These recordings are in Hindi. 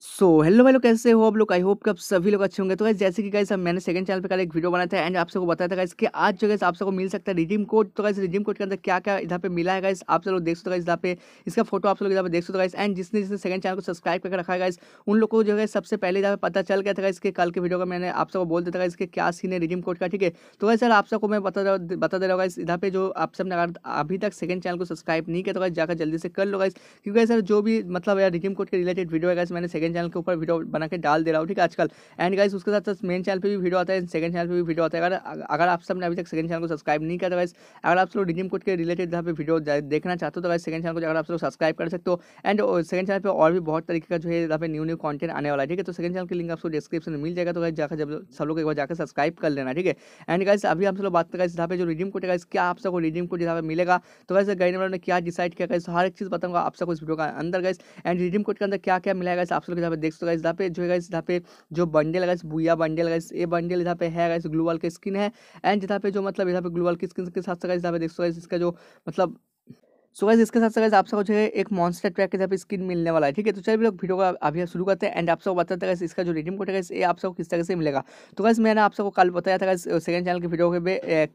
सो हेलो हेलो कैसे हो आप लोग आई होप कि आप सभी लोग अच्छे होंगे तो गाइस जैसे कि गाइस मैंने सेकंड चैनल पे कल एक वीडियो बनाया था एंड आप सबको बताया था गाइस कि आज जो गाइस आप सबको मिल सकता है रिडीम कोड तो गाइस रिडीम कोड के अंदर क्या क्या इधर पे मिला है गाइस आप सब लोग देख सकते हो इधर पे इसका फोटो आप लोग इधर पर देख सकते हो गाइस एंड जिसने जिसने सेकंड चैनल को सब्सक्राइब करके रखा है गाइस उन लोग को जो है सबसे पहले इधर पता चल गया था इसके कल के वीडियो का मैंने आप सबको बोल देता था इसके क्या सीन है रिडीम कोड का ठीक है तो गाइस सर आप सबको मैं बता बता दे रहा हूँ इधर पे जो आप सबने अगर अभी तक सेकंड चैनल को सब्सक्राइब नहीं किया तो गाइस जाकर जल्दी से कर लो गाइस क्योंकि सर जो भी मतलब रिडीम कोड के रिलेटेड वीडियो है गाइस मैंने सेकंड सेकंड चैनल के ऊपर वीडियो बना के डाल दे रहा हूँ ठीक है आजकल एंड गाइस उसके साथ साथ मेन चैनल पे भी वीडियो आता है सेकंड चैनल पे भी वीडियो आता है अगर अगर आप सबने अभी तक सेकंड चैनल को सब्सक्राइब नहीं करा गाइस तो अगर आप लोग रिडीम कोड के रिलेटेड जहाँ पे वीडियो देखना चाहते हो तो गाइस सेकंड चैनल को अगर आप लोग सब्सक्राइब कर सकते हो एंड सेकंड चैनल पर और भी बहुत तरीके का जो है यहाँ पे न्यू न्यू कॉन्टेंट आने वाला है ठीक है तो सेकंड चैनल की लिंक आपको डिस्क्रिप्शन में मिल जाएगा तो गाइस जाकर जब सब लोग एक बार जाकर सब्सक्राइब कर लेना ठीक है एंड गाइस अभी हम लोग बात करें जहाँ पे जो रिडीम कोड है क्या आप सबको रिडीम कोड जहाँ पे मिलेगा तो वैसे गाइड ने क्या डिसाइड किया हर एक चीज़ बताऊंगा आप सबको इस वीडियो का अंदर गाइस एंड रिडीम कोड के अंदर क्या क्या मिलेगा आप सब फिर यहाँ मतलब, पे देख सकते हो यहाँ पे जो है यहाँ पे जो बंडल इस बुआ बंडल है ये बंडल यहाँ पे है इस ग्लूवाल का स्किन है एंड जहाँ पे जो मतलब यहाँ पे ग्लूवाल की स्किन के साथ साथ यहाँ पे देख सकते इसका जो मतलब सो so गाइज इसके साथ साथ आप सबको जो है एक मॉन्स्टर ट्रैक के साथ स्किन मिलने वाला है ठीक है तो चलिए लोग वीडियो का अभी शुरू करते हैं एंड आप सबको बताते हैं इसका जो रिडीम कोड है ये आप सबको किस तरह से मिलेगा तो गाइज मैंने आप सबको कल बताया था सेकंड चैनल की वीडियो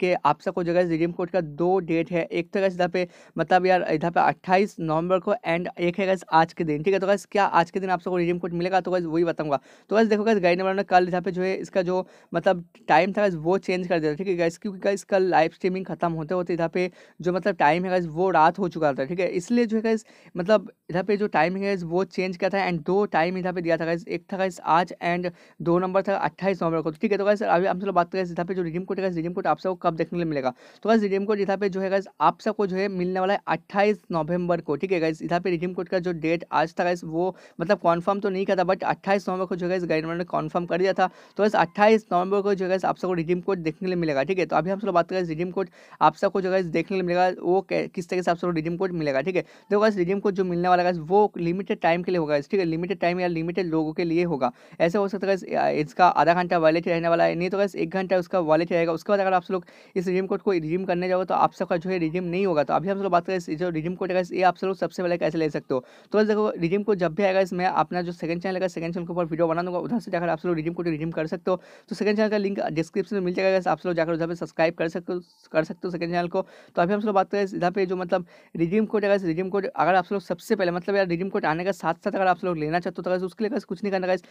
के आप सबको जो है रिडीम कोड का दो डेट है एक तो गैस इधर पे मतलब यार इधर पे अट्ठाईस नवंबर को एंड एक है गैस आज के दिन ठीक है तो गैस क्या आज के दिन आप सबको रिडीम कोड मिलेगा तो गैस वही बताऊंगा तो गैस देखो गैस गाइड नंबर ने कल इधर पे जो है इसका जो मतलब टाइम था वो चेंज कर दिया ठीक है गैस क्योंकि गैस कल लाइव स्ट्रीमिंग खत्म होते होते इधर पे जो मतलब टाइम है गैस वो रात हो चुका था ठीक है इसलिए जो है गाइज मतलब इधर पे जो टाइमिंग है वो चेंज किया था एंड दो टाइम इधर पे दिया था गाइज एक था गाइज आज एंड दो नंबर था अट्ठाईस नवंबर को ठीक है तो गाइज अभी हम लोग बात करें इधर पे जो रिडीम कोड है रिडीम कोड आप सबको कब देखने को मिलेगा तो गाइज रिडीम कोड इधर पे जो है गाइज आप सबको जो है मिलने वाला है अट्ठाईस नवंबर को ठीक है गाइज इधर पे रिडीम कोड का जो डेट आज था गाइज वो मतलब कॉन्फर्म तो नहीं किया था बट अट्ठाईस नवंबर को जो है इस गवर्नमेंट ने कॉन्फर्म कर दिया था तो गाइज अट्ठाईस नवंबर को जो है आप सबको रिडीम कोड देखने को मिलेगा ठीक है तो अभी हम सब बात करें रिडीम कोड आप सबको जो है देखने को मिलेगा वो किस तरीके से आप सब रिजिम कोड मिलेगा ठीक है तो बस रिजिम कोड जो मिलने वाला है वो लिमिटेड टाइम के लिए होगा ठीक है लिमिटेड टाइम या लिमिटेड लोगों के लिए होगा ऐसे हो सकता है इसका आधा घंटा वॉलेट रहने वाला है नहीं तो बस एक घंटा उसका वॉलेट रहेगा उसके बाद अगर आप लोग इस रिजिम कोड को रिजिम करने जाओगे तो आप सबका जो है रिजिम नहीं होगा तो अभी हम लोग बात करें जो रिजिम कोड है ये आप लोग सबसे पहले कैसे ले सकते हो तो बस देखो रिजिम कोड जब भी आएगा इसमें अपना जो सेकंड चैनल का सेकंड चैनल के ऊपर वीडियो बना दूंगा उधर से जाकर आप लोग रिजिम कोड रिजिम कर सकते हो तो सेकंड चैनल का लिंक डिस्क्रिप्शन में मिल जाएगा आप लोग जाकर उधर पर सब्सक्राइब कर सकते हो कर सकते हो सेकंड चैनल को तो अभी हम लोग बात करें इधर पर जो मतलब रिडीम कोड अगर रिडीम कोड अगर आप लोग सबसे पहले मतलब यार रिडीम कोड आने के साथ साथ अगर आप लोग लेना चाहते हो तो उसके लिए कुछ नहीं करना गाइस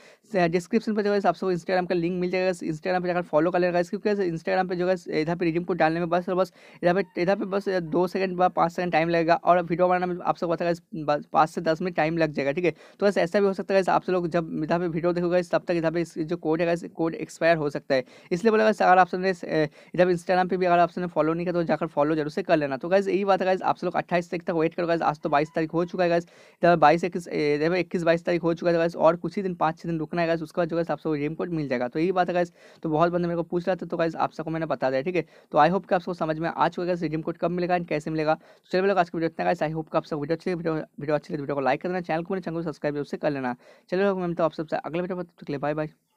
डिस्क्रिप्शन पर जो है आप लोग इंस्टाग्राम का लिंक मिल जाएगा इंस्टाग्राम पर जाकर फॉलो कर लेगा क्योंकि इंस्टाग्राम पर जो है इधर पर रिडीम कोड डालने में बस बस इधर पर इधर पर बस दो सेकंड व पाँच सेकंड टाइम लगेगा और वीडियो बनाने में आप पता बताएगा पाँच से दस मिनट टाइम लग जाएगा ठीक है तो बस ऐसा भी हो सकता है आप लोग जब इधर पर वीडियो देखोगे तब तक इधर पर जो कोड है कोड एक्सपायर हो सकता है इसलिए बोला अगर आप सबने इधर इंस्टाग्राम पर भी अगर आप सबने फॉलो नहीं किया तो जाकर फॉलो जरूर से कर लेना तो गाइज यही बात है आप लोग अट्ठाईस तारीख तक वेट करोगे आज तो बाईस तारीख हो चुका है इधर बाईस इक्कीस इक्कीस बाईस तारीख हो चुका है और कुछ ही दिन पाँच छः दिन रुकना है उसके बाद जो है आप सबको रेम कोड मिल जाएगा तो यही बात है गैस तो बहुत बंदे मेरे को पूछ रहा था तो गैस आप सबको मैंने बता दिया ठीक है तो आई होप कि आपको समझ में आ चुका है रेम कोड कब मिलेगा एंड कैसे मिलेगा तो चलिए लोग आज की वीडियो इतना आई होप कि आप सब वीडियो अच्छी वीडियो अच्छी वीडियो को लाइक करना चैनल को मेरे चैनल को सब्सक्राइब उससे कर लेना चलिए लोग तो आप सबसे अगले वीडियो बाय बाय